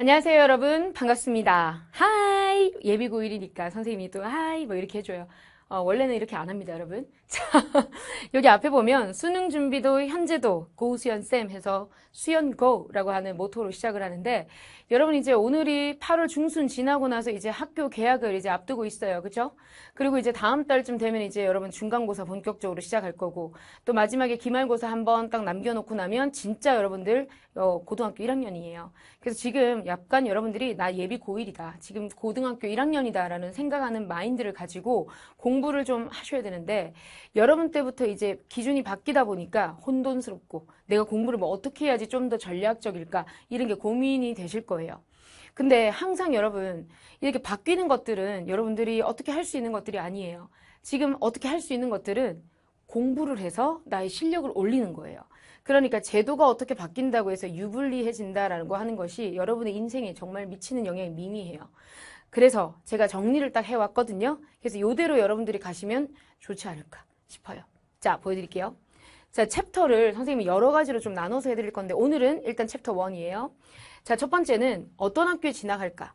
안녕하세요, 여러분. 반갑습니다. 하이! 예비 고일이니까 선생님이 또 하이! 뭐 이렇게 해줘요. 어, 원래는 이렇게 안 합니다, 여러분. 자, 여기 앞에 보면 수능 준비도 현재도 고수연쌤 해서 수연고라고 하는 모토로 시작을 하는데 여러분 이제 오늘이 8월 중순 지나고 나서 이제 학교 개학을 이제 앞두고 있어요. 그죠? 렇 그리고 이제 다음 달쯤 되면 이제 여러분 중간고사 본격적으로 시작할 거고 또 마지막에 기말고사 한번 딱 남겨놓고 나면 진짜 여러분들 어, 고등학교 1학년이에요. 그래서 지금 약간 여러분들이 나 예비 고1이다. 지금 고등학교 1학년이다라는 생각하는 마인드를 가지고 공 공부를 좀 하셔야 되는데 여러분 때부터 이제 기준이 바뀌다 보니까 혼돈스럽고 내가 공부를 뭐 어떻게 해야지 좀 더 전략적일까 이런 게 고민이 되실 거예요. 근데 항상 여러분 이렇게 바뀌는 것들은 여러분들이 어떻게 할 수 있는 것들이 아니에요. 지금 어떻게 할 수 있는 것들은 공부를 해서 나의 실력을 올리는 거예요. 그러니까 제도가 어떻게 바뀐다고 해서 유불리해진다라는거 하는 것이 여러분의 인생에 정말 미치는 영향이 미미해요. 그래서 제가 정리를 딱 해왔거든요. 그래서 이대로 여러분들이 가시면 좋지 않을까 싶어요. 자, 보여드릴게요. 자, 챕터를 선생님이 여러 가지로 좀 나눠서 해드릴 건데 오늘은 일단 챕터 1이에요. 자, 첫 번째는 어떤 학교에 진학할까?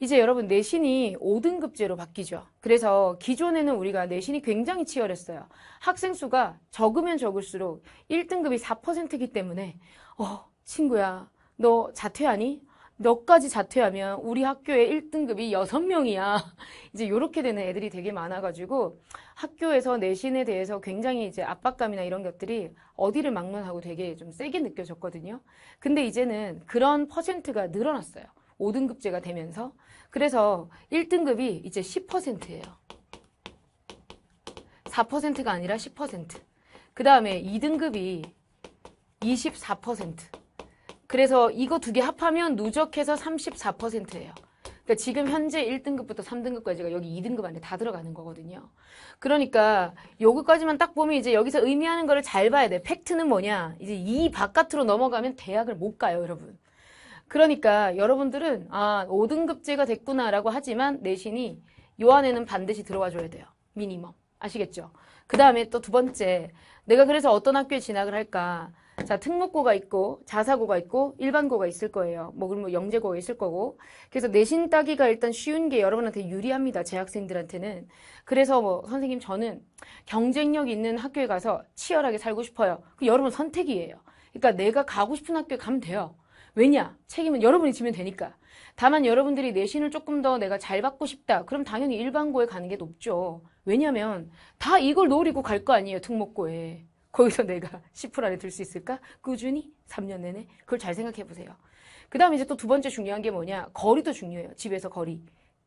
이제 여러분 내신이 5등급제로 바뀌죠. 그래서 기존에는 우리가 내신이 굉장히 치열했어요. 학생 수가 적으면 적을수록 1등급이 4%이기 때문에 어, 친구야, 너 자퇴하니? 몇가지 자퇴하면 우리 학교에 1등급이 6명이야. 이제 요렇게 되는 애들이 되게 많아가지고 학교에서 내신에 대해서 굉장히 이제 압박감이나 이런 것들이 어디를 막론하고 되게 좀 세게 느껴졌거든요. 근데 이제는 그런 퍼센트가 늘어났어요. 5등급제가 되면서. 그래서 1등급이 이제 10%예요. 4%가 아니라 10%. 그 다음에 2등급이 24%. 그래서 이거 두 개 합하면 누적해서 34%예요. 그러니까 지금 현재 1등급부터 3등급까지가 여기 2등급 안에 다 들어가는 거거든요. 그러니까 요거까지만 딱 보면 이제 여기서 의미하는 거를 잘 봐야 돼. 팩트는 뭐냐? 이제 이 바깥으로 넘어가면 대학을 못 가요, 여러분. 그러니까 여러분들은 아, 5등급제가 됐구나라고 하지만 내신이 요 안에는 반드시 들어와 줘야 돼요. 미니멈. 아시겠죠? 그 다음에 또 두 번째, 내가 그래서 어떤 학교에 진학을 할까? 자, 특목고가 있고 자사고가 있고 일반고가 있을 거예요. 뭐 그러면 뭐 영재고가 있을 거고. 그래서 내신 따기가 일단 쉬운 게 여러분한테 유리합니다. 재학생들한테는. 그래서 뭐 선생님 저는 경쟁력 있는 학교에 가서 치열하게 살고 싶어요. 그 여러분 선택이에요. 그러니까 내가 가고 싶은 학교에 가면 돼요. 왜냐? 책임은 여러분이 지면 되니까. 다만 여러분들이 내신을 조금 더 내가 잘 받고 싶다. 그럼 당연히 일반고에 가는 게 높죠. 왜냐면 다 이걸 노리고 갈 거 아니에요, 특목고에. 거기서 내가 10% 안에 들 수 있을까? 꾸준히 3년 내내 그걸 잘 생각해 보세요. 그 다음에 이제 또 두 번째 중요한 게 뭐냐? 거리도 중요해요. 집에서 거리.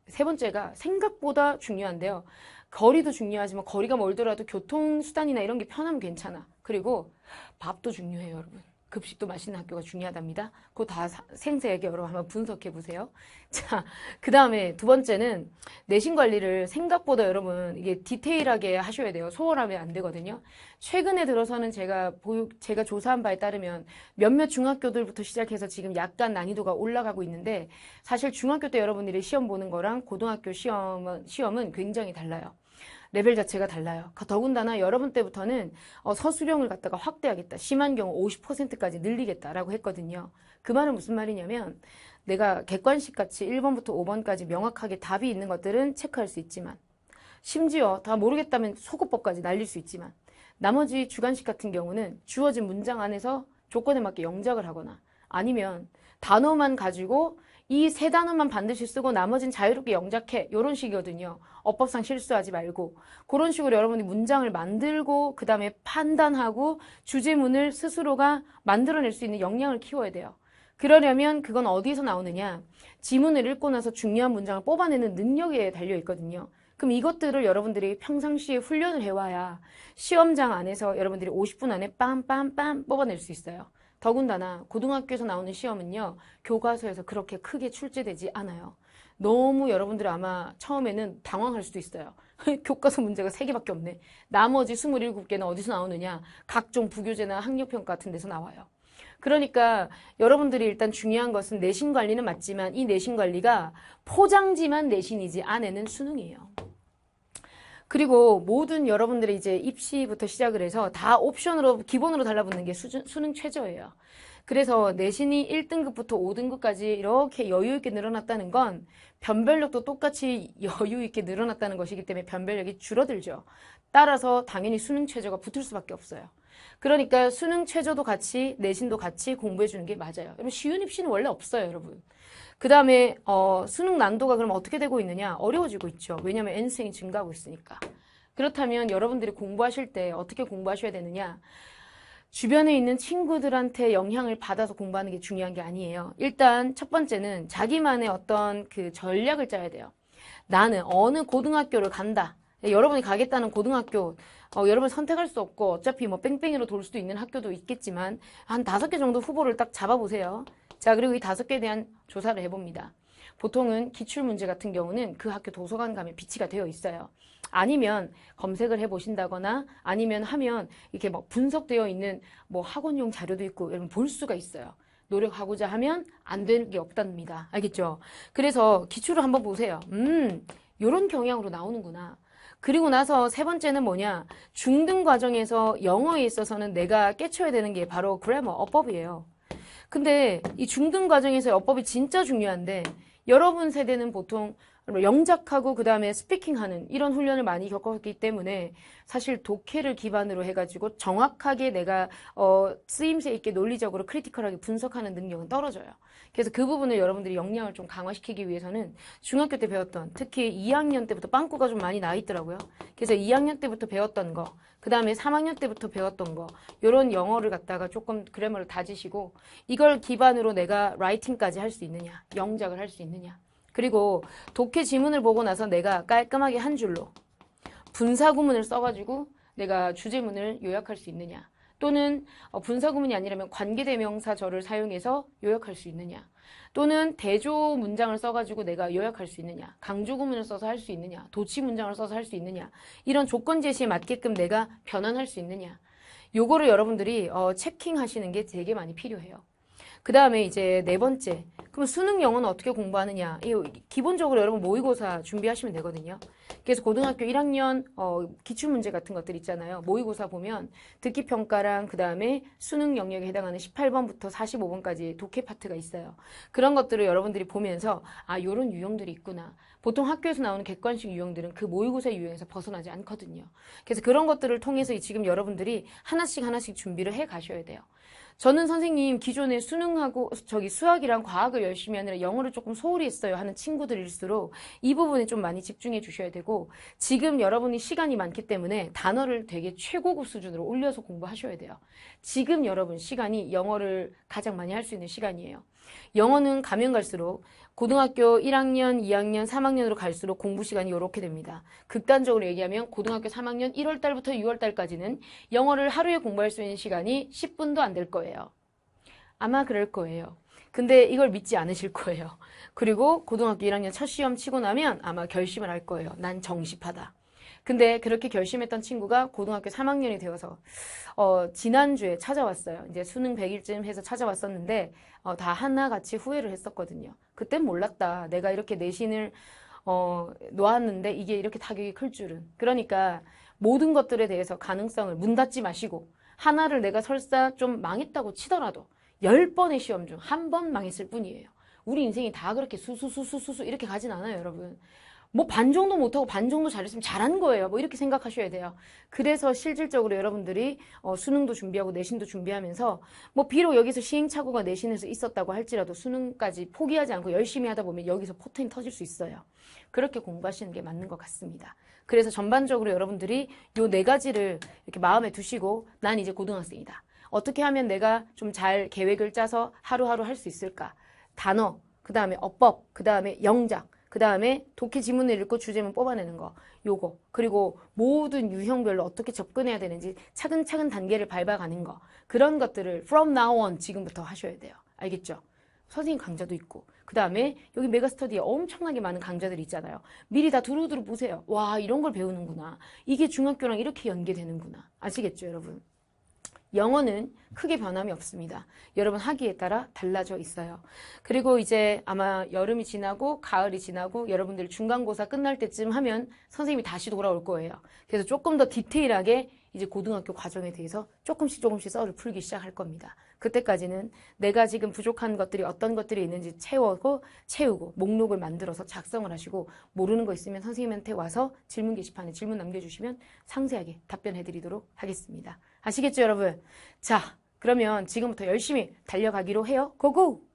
세 번째가 생각보다 중요한데요. 거리도 중요하지만 거리가 멀더라도 교통수단이나 이런 게 편하면 괜찮아. 그리고 밥도 중요해요, 여러분. 급식도 맛있는 학교가 중요하답니다. 그거 다 생생하게 여러분 한번 분석해 보세요. 자, 그 다음에 두 번째는 내신 관리를 생각보다 여러분 이게 디테일하게 하셔야 돼요. 소홀하면 안 되거든요. 최근에 들어서는 제가 보육, 제가 조사한 바에 따르면 몇몇 중학교들부터 시작해서 지금 약간 난이도가 올라가고 있는데 사실 중학교 때 여러분들이 시험 보는 거랑 고등학교 시험, 시험은 굉장히 달라요. 레벨 자체가 달라요. 더군다나 여러분 때부터는 어, 서술형을 갖다가 확대하겠다. 심한 경우 50%까지 늘리겠다라고 했거든요. 그 말은 무슨 말이냐면 내가 객관식 같이 1번부터 5번까지 명확하게 답이 있는 것들은 체크할 수 있지만 심지어 다 모르겠다면 소급법까지 날릴 수 있지만 나머지 주관식 같은 경우는 주어진 문장 안에서 조건에 맞게 영작을 하거나 아니면 단어만 가지고 이세 단어만 반드시 쓰고 나머지는 자유롭게 영작해 이런 식이거든요. 어법상 실수하지 말고 그런 식으로 여러분이 문장을 만들고 그 다음에 판단하고 주제문을 스스로가 만들어낼 수 있는 역량을 키워야 돼요. 그러려면 그건 어디서 나오느냐? 지문을 읽고 나서 중요한 문장을 뽑아내는 능력에 달려 있거든요. 그럼 이것들을 여러분들이 평상시에 훈련을 해와야 시험장 안에서 여러분들이 50분 안에 빰빰빰 뽑아낼 수 있어요. 더군다나 고등학교에서 나오는 시험은요. 교과서에서 그렇게 크게 출제되지 않아요. 너무 여러분들 아마 처음에는 당황할 수도 있어요. 교과서 문제가 3개밖에 없네. 나머지 27개는 어디서 나오느냐? 각종 부교재나 학력평가 같은 데서 나와요. 그러니까 여러분들이 일단 중요한 것은 내신 관리는 맞지만 이 내신 관리가 포장지만 내신이지 안에는 수능이에요. 그리고 모든 여러분들의 이제 입시부터 시작을 해서 다 옵션으로 기본으로 달라붙는 게 수준, 수능 최저예요. 그래서 내신이 1등급부터 5등급까지 이렇게 여유 있게 늘어났다는 건 변별력도 똑같이 여유 있게 늘어났다는 것이기 때문에 변별력이 줄어들죠. 따라서 당연히 수능 최저가 붙을 수밖에 없어요. 그러니까 수능 최저도 같이 내신도 같이 공부해 주는 게 맞아요. 그러분 쉬운 입시는 원래 없어요, 여러분. 그 다음에 어, 수능 난도가 그럼 어떻게 되고 있느냐? 어려워지고 있죠. 왜냐하면 n 수이 증가하고 있으니까. 그렇다면 여러분들이 공부하실 때 어떻게 공부하셔야 되느냐? 주변에 있는 친구들한테 영향을 받아서 공부하는 게 중요한 게 아니에요. 일단 첫 번째는 자기만의 어떤 그 전략을 짜야 돼요. 나는 어느 고등학교를 간다. 네, 여러분이 가겠다는 고등학교 어, 여러분 선택할 수 없고 어차피 뭐 뺑뺑이로 돌 수도 있는 학교도 있겠지만 한 다섯 개 정도 후보를 딱 잡아보세요. 자 그리고 이 다섯 개에 대한 조사를 해봅니다. 보통은 기출문제 같은 경우는 그 학교 도서관 가면 비치가 되어 있어요. 아니면 검색을 해보신다거나 아니면 하면 이렇게 막 뭐 분석되어 있는 뭐 학원용 자료도 있고 여러분 볼 수가 있어요. 노력하고자 하면 안 되는 게 없답니다. 알겠죠? 그래서 기출을 한번 보세요. 음, 이런 경향으로 나오는구나. 그리고 나서 세 번째는 뭐냐 중등 과정에서 영어에 있어서는 내가 깨쳐야 되는 게 바로 그래머 어법이에요. 근데 이 중등 과정에서 의 어법이 진짜 중요한데 여러분 세대는 보통 영작하고 그 다음에 스피킹하는 이런 훈련을 많이 겪었기 때문에 사실 독해를 기반으로 해가지고 정확하게 내가 어, 쓰임새 있게 논리적으로 크리티컬하게 분석하는 능력은 떨어져요. 그래서 그 부분을 여러분들이 역량을 좀 강화시키기 위해서는 중학교 때 배웠던 특히 2학년 때부터 빵꾸가 좀 많이 나 있더라고요. 그래서 2학년 때부터 배웠던 거, 그 다음에 3학년 때부터 배웠던 거 이런 영어를 갖다가 조금 그래머를 다지시고 이걸 기반으로 내가 라이팅까지 할 수 있느냐, 영작을 할 수 있느냐 그리고 독해 지문을 보고 나서 내가 깔끔하게 한 줄로 분사구문을 써가지고 내가 주제문을 요약할 수 있느냐 또는 어, 분사구문이 아니라면 관계대명사절을 사용해서 요약할 수 있느냐 또는 대조 문장을 써가지고 내가 요약할 수 있느냐 강조구문을 써서 할 수 있느냐 도치 문장을 써서 할 수 있느냐 이런 조건 제시에 맞게끔 내가 변환할 수 있느냐 요거를 여러분들이 어, 체킹하시는 게 되게 많이 필요해요 그 다음에 이제 네 번째. 그럼 수능 영어는 어떻게 공부하느냐. 기본적으로 여러분 모의고사 준비하시면 되거든요. 그래서 고등학교 1학년 어, 기출문제 같은 것들 있잖아요. 모의고사 보면 듣기평가랑 그 다음에 수능 영역에 해당하는 18번부터 45번까지 독해 파트가 있어요. 그런 것들을 여러분들이 보면서 아 요런 유형들이 있구나. 보통 학교에서 나오는 객관식 유형들은 그 모의고사 유형에서 벗어나지 않거든요. 그래서 그런 것들을 통해서 지금 여러분들이 하나씩 하나씩 준비를 해 가셔야 돼요. 저는 선생님 기존에 수능하고 저기 수학이랑 과학을 열심히 하느라 영어를 조금 소홀히 했어요 하는 친구들일수록 이 부분에 좀 많이 집중해 주셔야 되고 지금 여러분이 시간이 많기 때문에 단어를 되게 최고급 수준으로 올려서 공부하셔야 돼요. 지금 여러분 시간이 영어를 가장 많이 할 수 있는 시간이에요. 영어는 가면 갈수록 고등학교 1학년, 2학년, 3학년으로 갈수록 공부 시간이 이렇게 됩니다. 극단적으로 얘기하면 고등학교 3학년 1월달부터 6월달까지는 영어를 하루에 공부할 수 있는 시간이 10분도 안 될 거예요. 아마 그럴 거예요. 근데 이걸 믿지 않으실 거예요. 그리고 고등학교 1학년 첫 시험 치고 나면 아마 결심을 할 거예요. 난 정시파다. 근데 그렇게 결심했던 친구가 고등학교 3학년이 되어서 어, 지난주에 찾아왔어요. 이제 수능 100일쯤 해서 찾아왔었는데 어, 다 하나같이 후회를 했었거든요. 그땐 몰랐다. 내가 이렇게 내신을 어, 놓았는데 이게 이렇게 타격이 클 줄은. 그러니까 모든 것들에 대해서 가능성을 문 닫지 마시고 하나를 내가 설사 좀 망했다고 치더라도 10번의 시험 중 한 번 망했을 뿐이에요. 우리 인생이 다 그렇게 수수수수수수 이렇게 가진 않아요, 여러분. 뭐반 정도 못하고 반 정도 잘했으면 잘한 거예요. 뭐 이렇게 생각하셔야 돼요. 그래서 실질적으로 여러분들이 어, 수능도 준비하고 내신도 준비하면서 뭐 비록 여기서 시행착오가 내신에서 있었다고 할지라도 수능까지 포기하지 않고 열심히 하다 보면 여기서 포텐이 터질 수 있어요. 그렇게 공부하시는 게 맞는 것 같습니다. 그래서 전반적으로 여러분들이 요 네 가지를 이렇게 마음에 두시고 난 이제 고등학생이다. 어떻게 하면 내가 좀 잘 계획을 짜서 하루하루 할 수 있을까? 단어, 그 다음에 어법, 그 다음에 영작, 그 다음에 독해 지문을 읽고 주제문 뽑아내는 거 요거 그리고 모든 유형별로 어떻게 접근해야 되는지 차근차근 단계를 밟아가는 거 그런 것들을 from now on 지금부터 하셔야 돼요 알겠죠? 선생님 강좌도 있고 그 다음에 여기 메가스터디에 엄청나게 많은 강좌들이 있잖아요 미리 다 두루두루 보세요 와 이런 걸 배우는구나 이게 중학교랑 이렇게 연계되는구나 아시겠죠 여러분 영어는 크게 변함이 없습니다. 여러분 하기에 따라 달라져 있어요. 그리고 이제 아마 여름이 지나고 가을이 지나고 여러분들 중간고사 끝날 때쯤 하면 선생님이 다시 돌아올 거예요. 그래서 조금 더 디테일하게 이제 고등학교 과정에 대해서 조금씩 조금씩 썰을 풀기 시작할 겁니다. 그때까지는 내가 지금 부족한 것들이 어떤 것들이 있는지 채우고 채우고 목록을 만들어서 작성을 하시고 모르는 거 있으면 선생님한테 와서 질문 게시판에 질문 남겨주시면 상세하게 답변해드리도록 하겠습니다. 아시겠죠, 여러분? 자, 그러면 지금부터 열심히 달려가기로 해요. 고고!